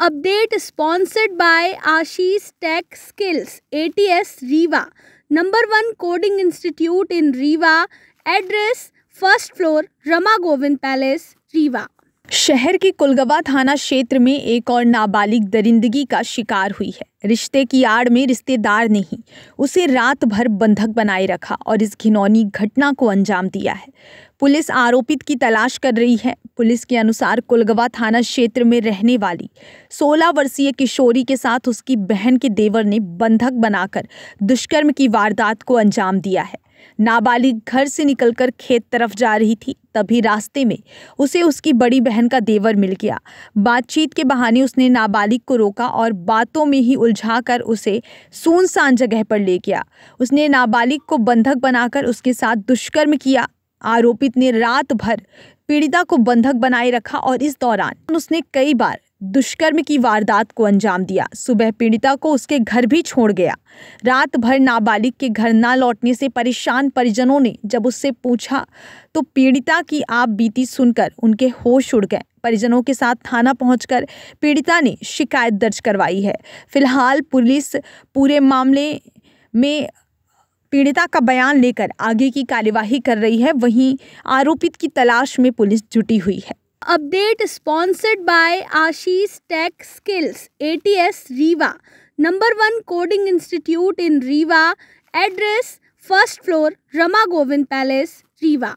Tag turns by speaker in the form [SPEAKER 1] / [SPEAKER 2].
[SPEAKER 1] Update sponsored by Ashish Tech Skills, ATS Riva. Number 1 Coding Institute in Riva. Address, first floor, Rama Govind Palace, Riva.
[SPEAKER 2] शहर के कुलगवा थाना क्षेत्र में एक और नाबालिग दरिंदगी का शिकार हुई है रिश्ते की आड़ में रिश्तेदार ने ही उसे रात भर बंधक बनाए रखा और इस घिनौनी घटना को अंजाम दिया है पुलिस आरोपित की तलाश कर रही है पुलिस के अनुसार कुलगवा थाना क्षेत्र में रहने वाली 16 वर्षीय किशोरी के साथ उसकी बहन के देवर ने बंधक बनाकर दुष्कर्म की वारदात को अंजाम दिया है नाबालिग घर से निकलकर खेत तरफ जा रही थी तभी रास्ते में उसे उसकी बड़ी बहन का देवर मिल गया बातचीत के बहाने उसने नाबालिग को रोका और बातों में ही उलझाकर उसे सुनसान जगह पर ले गया उसने नाबालिग को बंधक बनाकर उसके साथ दुष्कर्म किया आरोपित ने रात भर पीड़िता को बंधक बनाए रखा और इस दौरान उसने कई बार दुष्कर्म की वारदात को अंजाम दिया सुबह पीड़िता को उसके घर भी छोड़ गया रात भर नाबालिग के घर ना लौटने से परेशान परिजनों ने जब उससे पूछा तो पीड़िता की आप बीती सुनकर उनके होश उड़ गए परिजनों के साथ थाना पहुंचकर पीड़िता ने शिकायत दर्ज करवाई है फिलहाल पुलिस पूरे मामले में पीड़िता का बयान लेकर आगे की कार्यवाही कर रही है वहीं आरोपित की तलाश में पुलिस जुटी हुई है
[SPEAKER 1] Update sponsored by Ashish Tech Skills, ATS Riva. Number 1 Coding Institute in Riva. Address First floor, Rama Govind Palace, Riva.